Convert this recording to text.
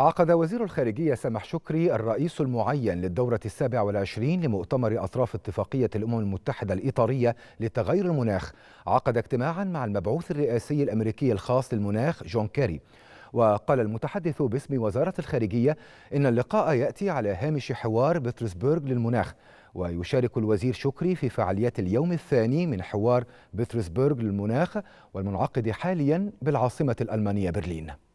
عقد وزير الخارجية سامح شكري الرئيس المعين للدورة السابعة والعشرين لمؤتمر أطراف اتفاقية الأمم المتحدة الإطارية لتغير المناخ عقد اجتماعا مع المبعوث الرئاسي الأمريكي الخاص للمناخ جون كيري وقال المتحدث باسم وزارة الخارجية إن اللقاء يأتي على هامش حوار بيترسبرغ للمناخ ويشارك الوزير شكري في فعاليات اليوم الثاني من حوار بيترسبرغ للمناخ والمنعقد حاليا بالعاصمة الألمانية برلين